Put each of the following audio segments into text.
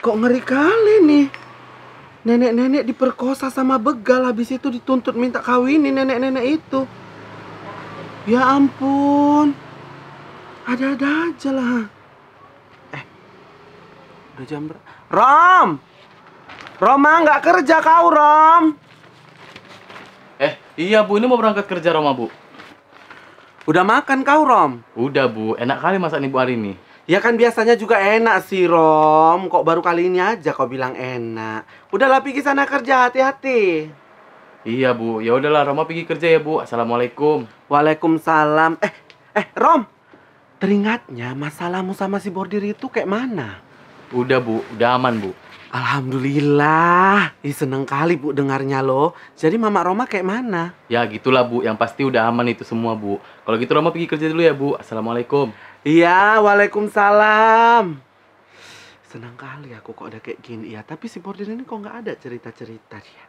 Kok ngeri kali nih? Nenek-nenek diperkosa sama begal habis itu dituntut minta kawinin nenek-nenek itu. Ya ampun. Ada-ada aja lah. Eh. Udah jam ber... Rom! Roma nggak kerja kau, Rom. Eh, iya Bu, ini mau berangkat kerja Roma, Bu. Udah makan kau, Rom? Udah, Bu. Enak kali nih bu hari ini. Ya kan biasanya juga enak sih Rom Kok baru kali ini aja kau bilang enak Udahlah pergi sana kerja hati-hati Iya Bu, ya udahlah Roma pergi kerja ya Bu Assalamualaikum Waalaikumsalam Eh, eh Rom Teringatnya masalahmu sama si bordir itu kayak mana? Udah Bu, udah aman Bu Alhamdulillah Ih seneng kali Bu dengarnya loh Jadi Mama Roma kayak mana? Ya gitulah Bu, yang pasti udah aman itu semua Bu Kalau gitu Roma pergi kerja dulu ya Bu Assalamualaikum Iya, waalaikumsalam. Senang kali aku kok ada kayak gini ya. Tapi si Bordin ini kok nggak ada cerita-cerita dia.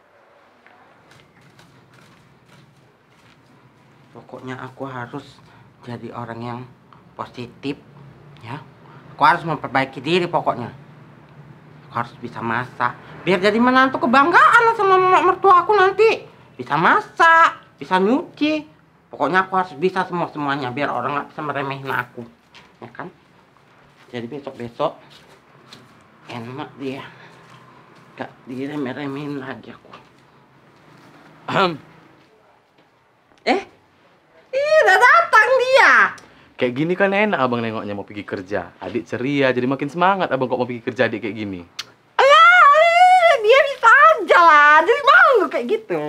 Pokoknya aku harus jadi orang yang positif ya. Aku harus memperbaiki diri pokoknya. Aku harus bisa masak. Biar jadi menantu kebanggaan lah sama mertua aku nanti. Bisa masak, bisa nyuci. Pokoknya aku harus bisa semua-semuanya biar orang nggak bisa meremehin aku ya kan jadi besok besok enak dia gak diremeh-remehin lagi aku eh iya udah datang dia kayak gini kan enak abang nengoknya mau pergi kerja adik ceria jadi makin semangat abang kok mau pergi kerja adik kayak gini iya, iya, dia bisa aja lah jadi malu kayak gitu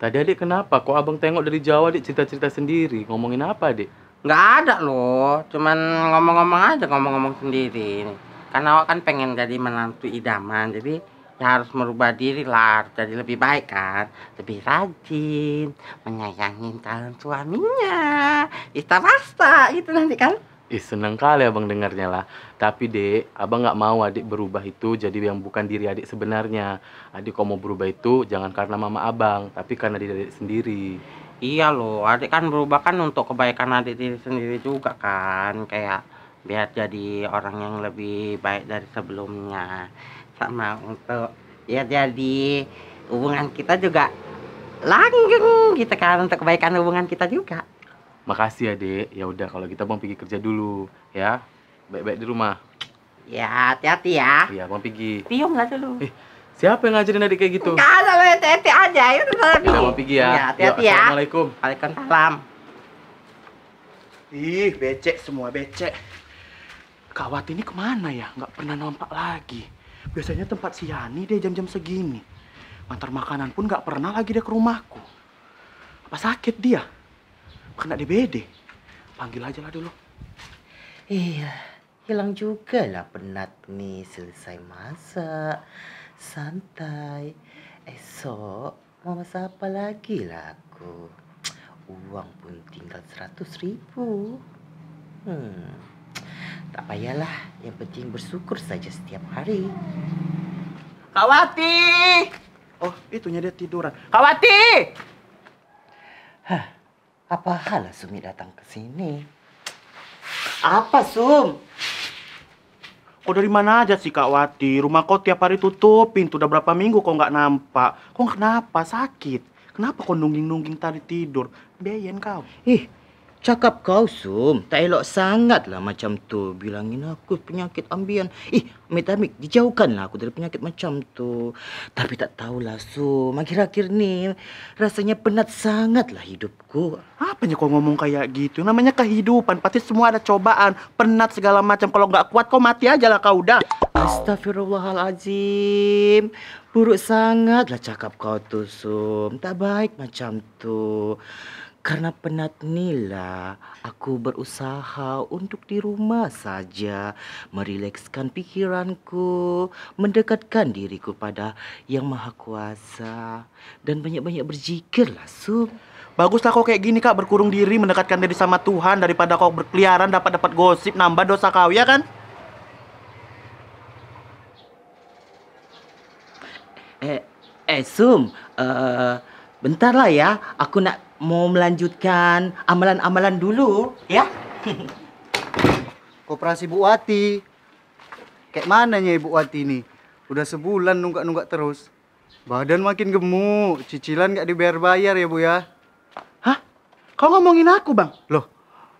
tadi adik kenapa kok abang tengok dari jauh adik cerita-cerita sendiri ngomongin apa adik nggak ada loh cuman ngomong-ngomong aja ngomong-ngomong sendiri karena awak kan pengen jadi menantu idaman jadi ya harus merubah diri lah jadi lebih baik kan lebih rajin menyayangi calon suaminya pasta gitu nanti kan Ih seneng kali abang dengarnya lah Tapi dek, abang gak mau adik berubah itu jadi yang bukan diri adik sebenarnya Adik kalau mau berubah itu jangan karena mama abang Tapi karena diri adik sendiri iya loh adik kan berubah kan untuk kebaikan adik diri sendiri juga kan kayak biar jadi orang yang lebih baik dari sebelumnya sama untuk ya jadi hubungan kita juga langgeng gitu kan untuk kebaikan hubungan kita juga makasih ya dek ya udah kalau kita mau pergi kerja dulu ya baik-baik di rumah ya hati-hati ya iya mau pergi tium lah dulu eh. Siapa yang ngajarin adik kayak gitu? Enggak, sama hati-hati aja. Ya udah Sama Pigi ya. Iya, hati-hati ya. Assalamualaikum. Waalaikumsalam. Ih, becek semua becek. Kawat ini kemana ya? Nggak pernah nampak lagi. Biasanya tempat si Yani deh jam-jam segini. Antar makanan pun nggak pernah lagi deh ke rumahku. Apa sakit dia? Kena DBD. Panggil aja lah dulu. Iya, hilang juga lah penat nih selesai masak. Santai. Esok, mau masa apa lagi lah aku? Uang pun tinggal seratus ribu. Hmm. Tak payahlah. Yang penting bersyukur saja setiap hari. Kawati! Oh, itunya dia tiduran. Kawati! Hah, apa hal Sumi datang ke sini? Apa, Sum? Kok dari mana aja sih Kak Wati? Rumah kau tiap hari tutup, pintu udah berapa minggu kau nggak nampak. Kok kenapa? Sakit? Kenapa kau nungging-nungging tadi tidur? Bayan kau. Ih, Cakap kau, Sum. Tak elok sangatlah macam tu. Bilangin aku penyakit ambian. Ih, amit-amit. Dijauhkanlah aku dari penyakit macam tu. Tapi tak tahulah, Sum. Akhir-akhir ni rasanya penat sangatlah hidupku. Apa yang kau ngomong kayak gitu? Namanya kehidupan. Pasti semua ada cobaan. Penat segala macam. Kalau nggak kuat, kau mati aja lah kau dah. Astagfirullahalazim. Buruk sangatlah cakap kau tu, Sum. Tak baik macam tu. Karena penat nila, aku berusaha untuk di rumah saja merilekskan pikiranku, mendekatkan diriku pada Yang Maha Kuasa dan banyak-banyak berzikir berzikirlah, Sub. Baguslah kau kayak gini kak berkurung diri mendekatkan diri sama Tuhan daripada kau berkeliaran dapat dapat gosip nambah dosa kau ya kan? Eh, eh Sum, uh, eh, Bentarlah ya, aku nak mau melanjutkan amalan-amalan dulu, ya. Koperasi Bu Wati. Kayak mananya Ibu Wati ini? Udah sebulan nunggak-nunggak terus. Badan makin gemuk, cicilan gak dibayar bayar ya Bu ya. Hah? Kau ngomongin aku Bang? Loh,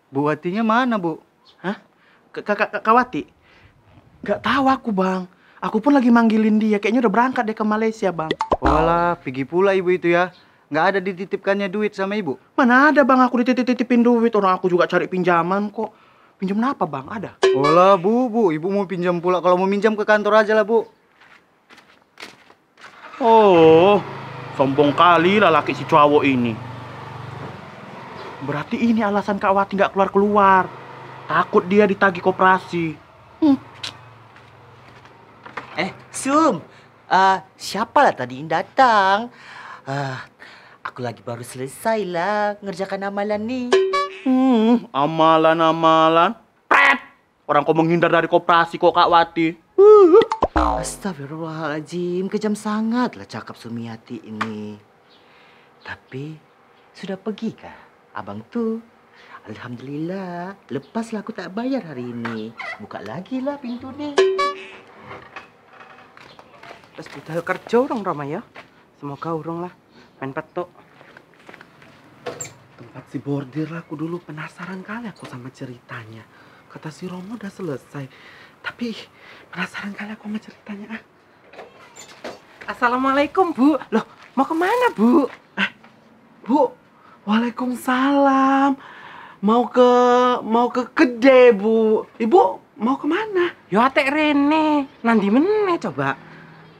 Bu Watinya mana Bu? Hah? Kakak Wati? Gak tahu aku Bang. Aku pun lagi manggilin dia, kayaknya udah berangkat deh ke Malaysia Bang. Walah, pergi pula ibu itu ya. Nggak ada dititipkannya duit sama ibu? Mana ada bang, aku dititip-titipin duit. Orang aku juga cari pinjaman kok. Pinjam apa bang? Ada? Olah bu, bu. Ibu mau pinjam pula. Kalau mau pinjam ke kantor aja lah bu. Oh, sombong kali lah laki si cowok ini. Berarti ini alasan Kak Wati nggak keluar-keluar. Takut dia ditagi koperasi. Hmm. Eh, Sum. Uh, ah, siapa lah tadi yang datang? Uh, Aku lagi baru selesai lah ngerjakan amalan nih. Hmm, amalan-amalan. Pret! Orang kau menghindar dari koperasi kok Kak Wati. Astagfirullahaladzim, kejam sangat lah cakap Sumiati ini. Tapi sudah pergi kah abang tuh? Alhamdulillah, lepaslah aku tak bayar hari ini. Buka lagi lah pintu nih. Pasti kita kerja orang ramai ya. Semoga orang lah main petuk. tempat si bordir aku dulu penasaran kali aku sama ceritanya kata si Romo udah selesai tapi penasaran kali aku sama ceritanya ah. Assalamualaikum Bu loh mau kemana Bu eh, Bu Waalaikumsalam mau ke mau ke kede Bu Ibu mau kemana? Yo Rene, nanti meneh coba.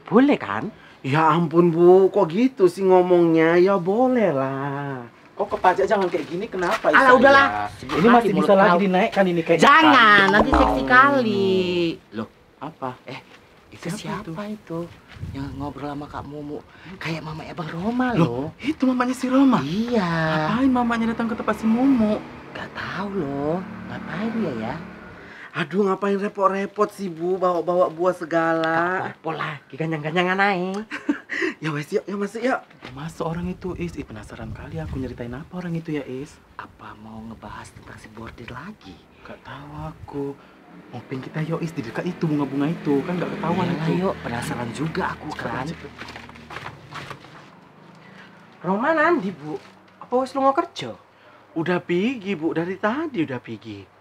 Boleh kan? Ya ampun bu, kok gitu sih ngomongnya? Ya boleh lah. Kok kepajak jangan kayak gini, kenapa? Alah udahlah. Ya? Ini masih bisa lagi dinaikkan ini kayak Jangan, nanti seksi kali. Loh, apa? Eh, itu siapa, siapa itu? itu? Yang ngobrol sama Kak Mumu. Kayak mama Bang Roma loh. loh. Itu mamanya si Roma? Iya. Ngapain mamanya datang ke tempat si Mumu? Gak tahu loh. Ngapain dia ya? ya? Aduh ngapain repot-repot sih bu bawa-bawa buah segala. Pola, lagi ganyang-ganyangan naik. ya wes yuk, yuk masuk yuk. Masuk orang itu Is, Ih, penasaran kali aku nyeritain apa orang itu ya Is. Apa mau ngebahas tentang si bordir lagi? Gak tahu aku. Ngopeng kita yuk Is di dekat itu bunga-bunga itu kan gak ketahuan Yalah, itu. Yuk penasaran juga aku cepet, kan. Romanan Roman bu, apa wes lu mau kerja? Udah pergi bu dari tadi udah pergi.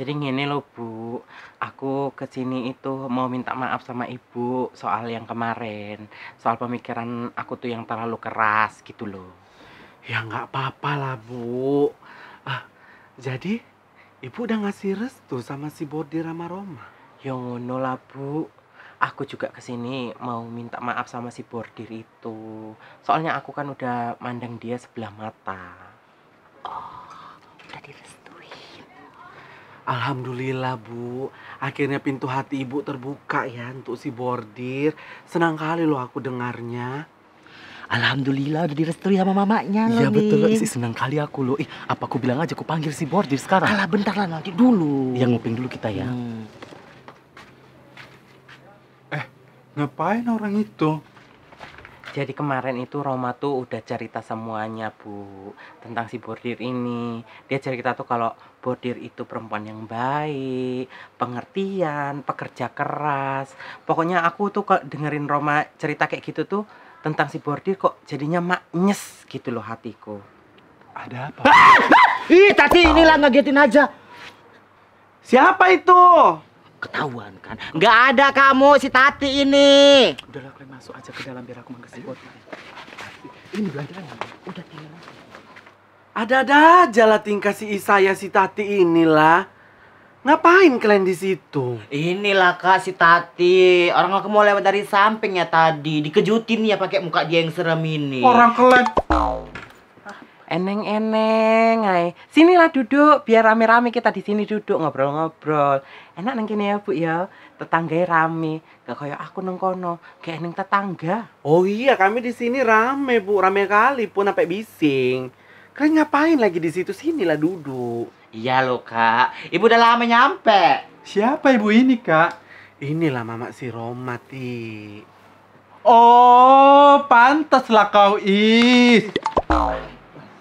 jadi gini loh bu aku kesini itu mau minta maaf sama ibu soal yang kemarin soal pemikiran aku tuh yang terlalu keras gitu loh ya nggak apa-apa lah bu ah, jadi ibu udah ngasih restu sama si bordir sama Roma ya ngono lah bu aku juga kesini mau minta maaf sama si bordir itu soalnya aku kan udah mandang dia sebelah mata oh udah restu Alhamdulillah Bu, akhirnya pintu hati Ibu terbuka ya untuk si bordir. Senang kali loh aku dengarnya. Alhamdulillah udah direstui sama mamanya iya, loh, Iya betul loh, senang kali aku loh. Ih, apa aku bilang aja aku panggil si bordir sekarang? Alah bentar lah nanti dulu. Yang nguping dulu kita ya. Hmm. Eh, ngapain orang itu? Jadi kemarin itu Roma tuh udah cerita semuanya Bu tentang si bordir ini. Dia cerita tuh kalau bordir itu perempuan yang baik, pengertian, pekerja keras. Pokoknya aku tuh kok dengerin Roma cerita kayak gitu tuh tentang si bordir kok jadinya maknyes gitu loh hatiku. Ada apa? Ah! Ih, tadi inilah ngagetin aja. Siapa itu? Ketahuan kan? Nggak ada kamu si Tati ini. Udahlah kalian masuk aja ke dalam biar aku mangkas ikut. Ini belanjaan udah tinggal. Ada-ada aja lah tingkah si Isaya si Tati inilah. Ngapain kalian di situ? Inilah kak si Tati. Orang aku mau lewat dari sampingnya tadi. Dikejutin ya pakai muka dia yang serem ini. Orang kalian eneng-eneng hai. Sinilah duduk biar rame-rame kita di sini duduk ngobrol-ngobrol. Enak nang kene ya, Bu ya. Tetangga rame. Gak kayak aku nang kono, gak eneng tetangga. Oh iya, kami di sini rame, Bu. Rame kali pun sampai bising. Kalian ngapain lagi di situ? Sinilah duduk. Iya loh, Kak. Ibu udah lama nyampe. Siapa ibu ini, Kak? Inilah mama si Romati. Oh, pantaslah kau is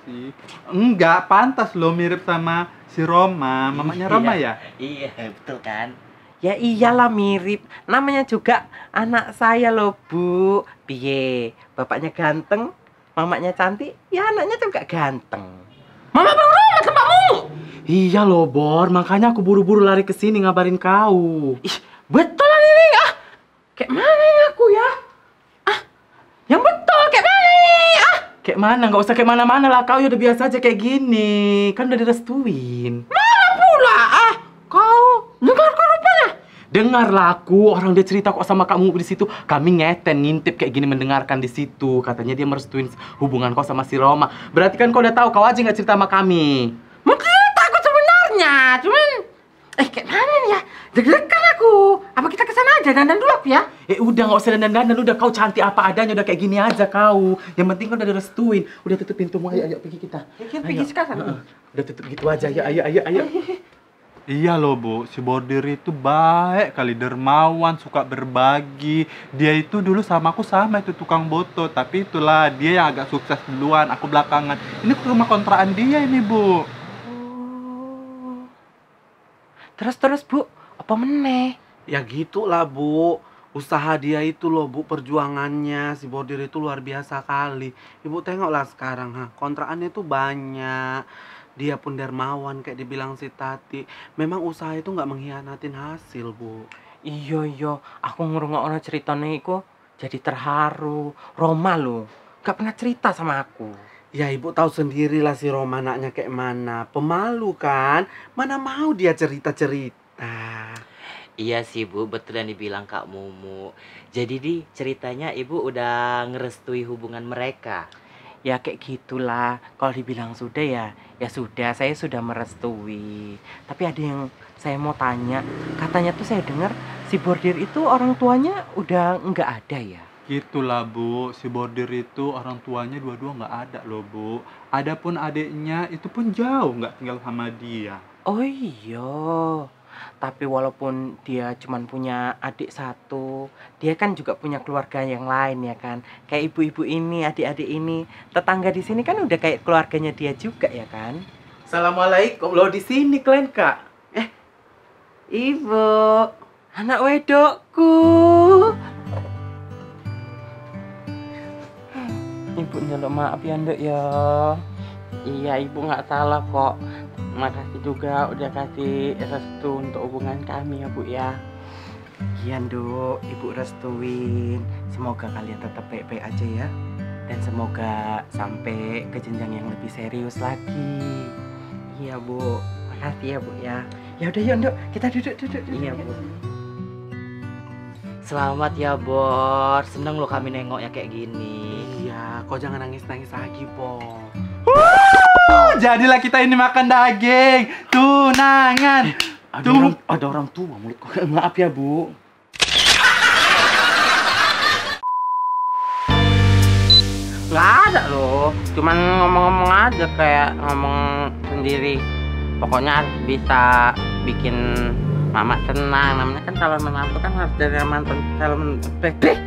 sih. Enggak, pantas lo mirip sama si Roma, mamanya iya, Roma ya? Iya, betul kan? Ya iyalah mirip. Namanya juga anak saya lo Bu. Piye? Bapaknya ganteng, mamanya cantik, ya anaknya juga ganteng. Mama belum rumah tempatmu. Iya loh, Bor. Makanya aku buru-buru lari ke sini ngabarin kau. Ih, betul ini ah. Kayak mana aku ya? Kayak mana? Gak usah kayak mana-mana lah. Kau ya udah biasa aja kayak gini. Kan udah direstuin. Mana pula ah? Kau dengar kan kau rupanya? Dengarlah aku, orang dia cerita kok sama kamu di situ. Kami ngeten, ngintip kayak gini mendengarkan di situ. Katanya dia merestuin hubungan kau sama si Roma. Berarti kan kau udah tahu, kau aja nggak cerita sama kami. Mungkin takut sebenarnya, cuman eh kayak deg kan aku. Apa kita ke sana aja dandan dulu ya? Eh udah nggak usah dandan-dandan, udah kau cantik apa adanya, udah kayak gini aja kau. Yang penting kan udah restuin. Udah tutup pintu mau ayo, ayo pergi kita. Ya, pergi sekarang. Uh, udah tutup gitu aja, ya ayo ayo ayo. Iya loh Bu, si Bordir itu baik kali, dermawan, suka berbagi. Dia itu dulu sama aku sama itu tukang boto, tapi itulah dia yang agak sukses duluan, aku belakangan. Ini rumah kontrakan dia ini Bu. Terus-terus oh. Bu, apa meneh ya gitu lah bu usaha dia itu loh bu perjuangannya si bordir itu luar biasa kali ibu tengoklah sekarang ha kontraannya itu banyak dia pun dermawan kayak dibilang si Tati memang usaha itu nggak mengkhianatin hasil bu Iyo iyo, aku ngurungok orang ceritanya iku jadi terharu Roma lo gak pernah cerita sama aku ya ibu tahu sendirilah si Roma anaknya kayak mana pemalu kan mana mau dia cerita cerita Nah, iya sih Bu, betul yang dibilang Kak Mumu. Jadi di ceritanya Ibu udah ngerestui hubungan mereka. Ya kayak gitulah. Kalau dibilang sudah ya, ya sudah, saya sudah merestui. Tapi ada yang saya mau tanya. Katanya tuh saya dengar si bordir itu orang tuanya udah nggak ada ya? Gitulah Bu, si bordir itu orang tuanya dua-dua nggak ada loh Bu. Adapun adiknya itu pun jauh nggak tinggal sama dia. Oh iya, tapi walaupun dia cuma punya adik satu dia kan juga punya keluarga yang lain ya kan kayak ibu-ibu ini adik-adik ini tetangga di sini kan udah kayak keluarganya dia juga ya kan Assalamualaikum lo di sini kalian kak eh ibu anak wedokku ibu nyelok maaf ya ndak ya iya ibu nggak salah kok makasih juga udah kasih restu untuk hubungan kami ya bu ya Kian dok, ibu restuin Semoga kalian tetap baik-baik aja ya Dan semoga sampai ke jenjang yang lebih serius lagi Iya bu, makasih ya bu ya Ya udah yuk dok, kita duduk duduk, duduk Iya bu Selamat ya Bor, seneng lo kami nengok ya kayak gini Iya, kok jangan nangis-nangis lagi Bor jadilah kita ini makan daging tunangan. Eh, ada, orang, ada orang tua mulut maaf ya bu. Nggak ada loh, cuman ngomong-ngomong aja kayak ngomong sendiri. Pokoknya harus bisa bikin mama senang. Namanya kan calon menantu kan harus dari mantan calon menantu. Eh, eh.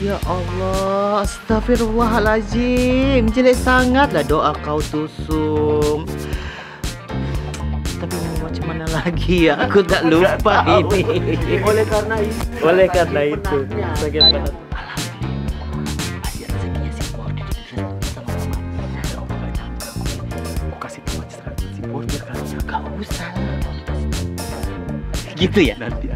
Ya Allah, astagfirullahalazim. Jelek sangatlah doa kau Tusum. Tapi mau macam mana lagi ya? Aku tak lupa ini. Oleh karena itu. Oleh karena itu. Sakit banget. Kan. Gitu ya nanti